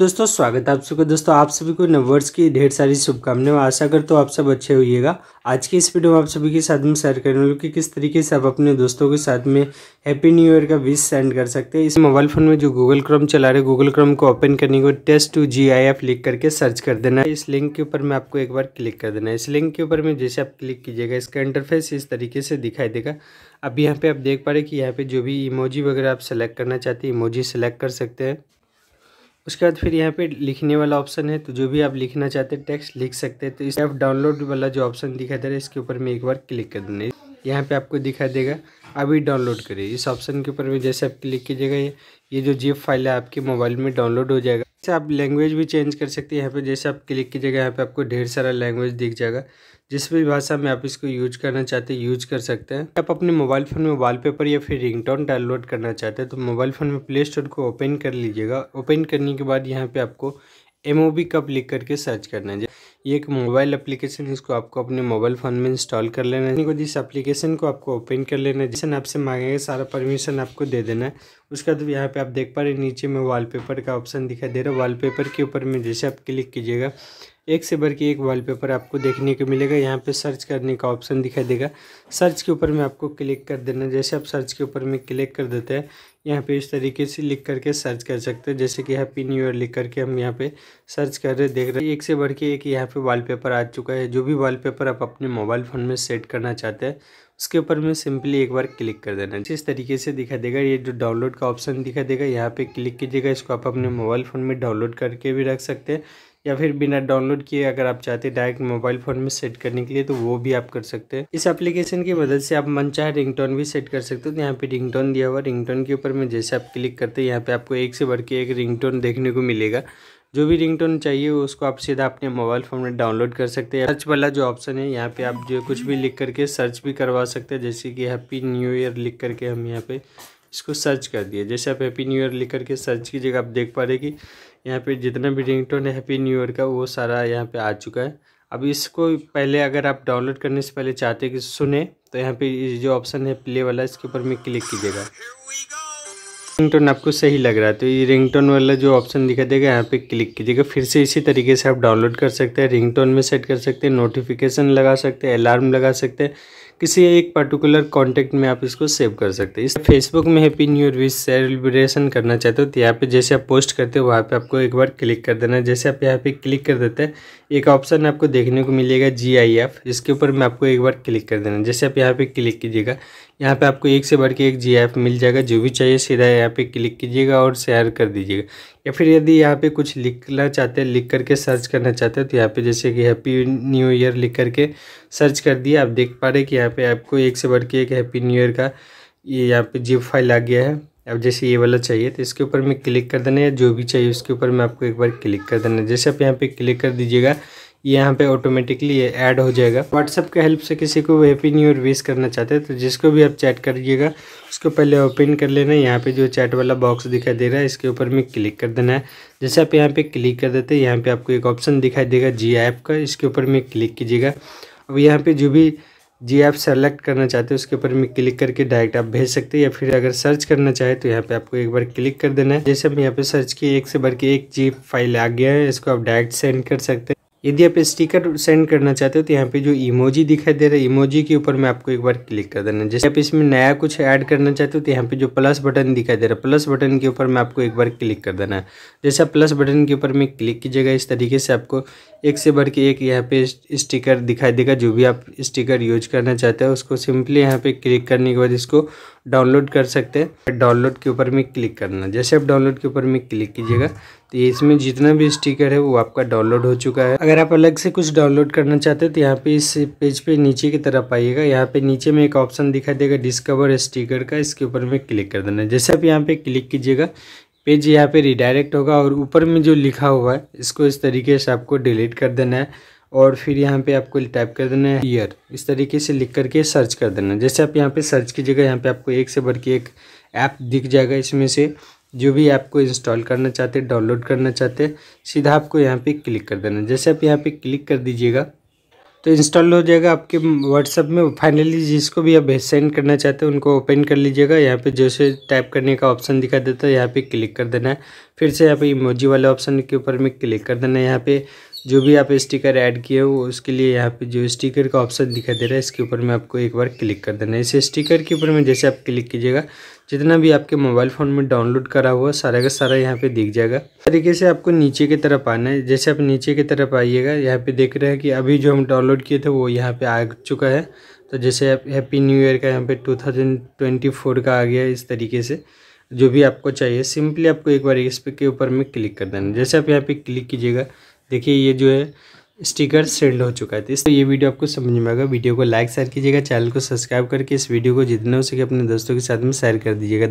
दोस्तों स्वागत है आप सबका दोस्तों आप सभी को नववर्ष की ढेर सारी शुभकामनाएं आशा करता हूँ आप सब अच्छे होइएगा आज की इस वीडियो में आप सभी के साथ में शेयर करने वाले कि किस तरीके से आप अपने दोस्तों के साथ में हैप्पी न्यू ईयर का विश सेंड कर सकते हैं इस मोबाइल फ़ोन में जो गूगल क्रोम चला रहे गूगल क्रोम को ओपन करने को text to G I F लिख करके सर्च कर देना है इस लिंक के ऊपर में आपको एक बार क्लिक कर देना है इस लिंक के ऊपर में जैसे आप क्लिक कीजिएगा इसका इंटरफेस इस तरीके से दिखाई देगा अब यहाँ पे आप देख पा रहे कि यहाँ पे जो भी इमोजी वगैरह आप सेलेक्ट करना चाहते हैं इमोजी सेलेक्ट कर सकते हैं उसके बाद फिर यहाँ पे लिखने वाला ऑप्शन है तो जो भी आप लिखना चाहते हैं टेक्स्ट लिख सकते हैं तो इस ऐप डाउनलोड वाला जो ऑप्शन दिखा दे रहा है इसके ऊपर मैं एक बार क्लिक कर देना यहाँ पे आपको दिखा देगा अभी डाउनलोड करें इस ऑप्शन के ऊपर में जैसे आप क्लिक कीजिएगा ये जो जीप फाइल है आपके मोबाइल में डाउनलोड हो जाएगा से अच्छा, आप लैंग्वेज भी चेंज कर सकते हैं यहाँ पे जैसे आप क्लिक कीजिएगा यहाँ पे आपको ढेर सारा लैंग्वेज दिख जाएगा जिस भी भाषा में आप इसको यूज करना चाहते हैं यूज कर सकते हैं आप अपने मोबाइल फ़ोन में वॉलपेपर या फिर रिंगटोन डाउनलोड करना चाहते हैं तो मोबाइल फ़ोन में प्ले स्टोर को ओपन कर लीजिएगा ओपन करने के बाद यहाँ पर आपको एम ओ बी कप लिख करके सर्च करना है ये एक मोबाइल एप्लीकेशन है इसको आपको अपने मोबाइल फ़ोन में इंस्टॉल कर लेना है जिस एप्लीकेशन को आपको ओपन कर लेना है जिसमें आपसे मांगेगा सारा परमिशन आपको दे देना है उसके बाद यहाँ पे आप देख पा रहे नीचे में वॉलपेपर का ऑप्शन दिखाई दे रहा है वॉलपेपर के ऊपर में जैसे आप क्लिक कीजिएगा एक से बढ़ के एक वॉलपेपर आपको देखने को मिलेगा यहाँ पे सर्च करने का ऑप्शन दिखाई देगा सर्च के ऊपर में आपको क्लिक कर देना जैसे आप सर्च के ऊपर में क्लिक कर देते हैं यहाँ पे इस तरीके से लिख करके सर्च कर सकते हैं जैसे कि हैप्पी न्यू ईयर लिख करके हम यहाँ पे सर्च कर रहे देख रहे हैं एक से बढ़ के एक यहाँ पे वॉलपेपर आ चुका है जो भी वॉलपेपर आप अपने मोबाइल फ़ोन में सेट करना चाहते हैं उसके ऊपर में सिंपली एक बार क्लिक कर देना जिस तरीके से दिखा देगा ये जो डाउनलोड का ऑप्शन दिखा देगा यहाँ पे क्लिक कीजिएगा इसको आप अपने मोबाइल फ़ोन में डाउनलोड करके भी रख सकते हैं या फिर बिना डाउनलोड किए अगर आप चाहते डायरेक्ट मोबाइल फ़ोन में सेट करने के लिए तो वो भी आप कर सकते हैं इस एप्लीकेशन की मदद से आप मनचाहे रिंगटोन भी सेट कर सकते हो तो यहाँ पे रिंगटोन दिया हुआ रिंगटोन के ऊपर में जैसे आप क्लिक करते हैं यहाँ पे आपको एक से बढ़ के एक रिंगटोन देखने को मिलेगा जो भी रिंगटोन चाहिए उसको आप सीधा अपने मोबाइल फ़ोन में डाउनलोड कर सकते हैं सर्च वाला जो ऑप्शन है यहाँ पे आप जो कुछ भी लिख करके सर्च भी करवा सकते हैं जैसे कि हैप्पी न्यू ईयर लिख करके हम यहाँ पे इसको सर्च कर दिए जैसे आप हैप्पी न्यू ईयर लिख करके सर्च कीजिएगा आप देख पा रहे कि यहाँ पे जितना भी रिंग है हैप्पी न्यू ईयर का वो सारा यहाँ पे आ चुका है अब इसको पहले अगर आप डाउनलोड करने से पहले चाहते कि सुने तो यहाँ पे जो ऑप्शन है प्ले वाला इसके ऊपर में क्लिक कीजिएगा रिंग टोन आपको सही लग रहा है तो ये रिंग टोन वाला जो ऑप्शन दिखा देगा यहाँ पे क्लिक कीजिएगा फिर से इसी तरीके से आप डाउनलोड कर सकते हैं रिंग में सेट कर सकते हैं नोटिफिकेशन लगा सकते हैं अलार्म लगा सकते हैं किसी एक पर्टिकुलर कॉन्टेक्ट में आप इसको सेव कर सकते हैं इस फेसबुक में happy new year wish celebration करना चाहते हो तो यहाँ पे जैसे आप पोस्ट करते हो वहाँ पे आपको एक बार क्लिक कर देना है जैसे आप यहाँ पे क्लिक कर देते हैं एक ऑप्शन आपको देखने को मिलेगा जी आई एफ इसके ऊपर मैं आपको एक बार क्लिक कर देना जैसे आप यहाँ पे क्लिक कीजिएगा यहाँ पे आपको एक से बढ़ के एक जी एफ मिल जाएगा जो भी चाहिए सीधा यहाँ पे क्लिक कीजिएगा और शेयर कर दीजिएगा या फिर यदि यहाँ पे कुछ लिखना चाहते हैं लिख करके सर्च करना चाहते हैं तो यहाँ पे जैसे कि हैप्पी न्यू ईयर लिख करके सर्च कर दिया आप देख पा रहे कि यहाँ पे आपको एक से बढ़ के एक हैप्पी न्यू ईयर का ये यहाँ पे जिप फाइल आ गया है अब जैसे ये वाला चाहिए तो इसके ऊपर मैं क्लिक कर देना है जो भी चाहिए उसके ऊपर मैं आपको एक बार क्लिक कर देना है जैसे आप यहाँ पे क्लिक कर दीजिएगा यहाँ पे ऑटोमेटिकली ये ऐड हो जाएगा व्हाट्सअप के हेल्प से किसी को हैप्पी न्यू ईयर विश करना चाहते हैं तो जिसको भी आप चैट करिएगा उसको पहले ओपन कर लेना है यहाँ पे जो चैट वाला बॉक्स दिखाई दे रहा है इसके ऊपर में क्लिक कर देना है जैसे आप यहाँ पे क्लिक कर देते हैं यहाँ पे आपको एक ऑप्शन दिखाई देगा जी ऐप का इसके ऊपर में क्लिक कीजिएगा अब यहाँ पे जो भी जी ऐप सेलेक्ट करना चाहते हो उसके ऊपर में क्लिक करके डायरेक्ट आप भेज सकते हैं या फिर अगर सर्च करना चाहे तो यहाँ पे आपको एक बार क्लिक कर देना है जैसे हम यहाँ पे सर्च किए एक से बढ़ के एक जी फाइल आ गया है इसको आप डायरेक्ट सेंड कर सकते हैं यदि आप स्टिकर सेंड करना चाहते हो तो यहाँ पे जो इमोजी दिखाई दे रहा है इमोजी के ऊपर मैं आपको एक बार क्लिक कर देना जैसे आप इसमें नया कुछ ऐड करना चाहते हो तो यहाँ पे जो प्लस बटन दिखाई दे रहा है प्लस बटन के ऊपर मैं आपको एक बार क्लिक कर देना है जैसे आप प्लस बटन के ऊपर में क्लिक कीजिएगा इस तरीके से आपको एक से बढ़ के एक यहाँ पे स्टिकर दिखाई देगा जो भी आप स्टिकर यूज करना चाहते हो उसको सिंपली यहाँ पे क्लिक करने के बाद इसको डाउनलोड कर सकते हैं डाउनलोड के ऊपर में क्लिक करना जैसे आप डाउनलोड के ऊपर में क्लिक कीजिएगा तो ये इसमें जितना भी स्टिकर है वो आपका डाउनलोड हो चुका है अगर आप अलग से कुछ डाउनलोड करना चाहते हैं तो यहाँ पे इस पेज पे नीचे की तरफ आइएगा यहाँ पे नीचे में एक ऑप्शन दिखाई देगा डिस्कवर स्टिकर का इसके ऊपर में क्लिक कर देना जैसे आप यहाँ पे क्लिक कीजिएगा पेज यहाँ पे रिडायरेक्ट होगा और ऊपर में जो लिखा हुआ है इसको इस तरीके से आपको डिलीट कर देना है और फिर यहाँ पे आपको टाइप कर देना है ईयर इस तरीके से लिख करके सर्च कर देना जैसे आप यहाँ पे सर्च की जगह यहाँ पे आपको एक से बढ़ के एक ऐप दिख जाएगा इसमें से जो भी ऐप को इंस्टॉल करना चाहते हैं डाउनलोड करना चाहते हैं सीधा आपको यहाँ पे क्लिक कर देना जैसे आप यहाँ पे क्लिक कर दीजिएगा तो इंस्टॉल हो जाएगा आपके व्हाट्सअप में फाइनली जिसको भी आप सेंड करना चाहते हैं उनको ओपन कर लीजिएगा यहाँ पे जैसे टाइप करने का ऑप्शन दिखा देता है यहाँ पे क्लिक कर देना है फिर से यहाँ पे इमोजी वाले ऑप्शन के ऊपर में क्लिक कर देना है यहाँ पे जो भी आप स्टिकर ऐड किए हो उसके लिए यहाँ पे जो स्टिकर का ऑप्शन दिखाई दे रहा है इसके ऊपर में आपको एक बार क्लिक कर देना है इस स्टिकर के ऊपर में जैसे आप क्लिक कीजिएगा जितना भी आपके मोबाइल फ़ोन में डाउनलोड करा हुआ सारा का सारा यहाँ पे दिख जाएगा तरीके से आपको नीचे की तरफ आना है जैसे आप नीचे की तरफ आइएगा यहाँ पे देख रहे हैं कि अभी जो हम डाउनलोड किए थे वो यहाँ पर आ चुका है तो जैसे आप हैप्पी न्यू ईयर का यहाँ पर टू का आ गया इस तरीके से जो भी आपको चाहिए सिंपली आपको एक बार इस पे के ऊपर में क्लिक कर देना जैसे आप यहाँ पे क्लिक कीजिएगा देखिए ये जो है स्टिकर सेंड हो चुका है तो इसलिए तो ये वीडियो आपको समझ में आएगा वीडियो को लाइक शेयर कीजिएगा चैनल को सब्सक्राइब करके इस वीडियो को जितना हो सके अपने दोस्तों के साथ में शेयर कर दीजिएगा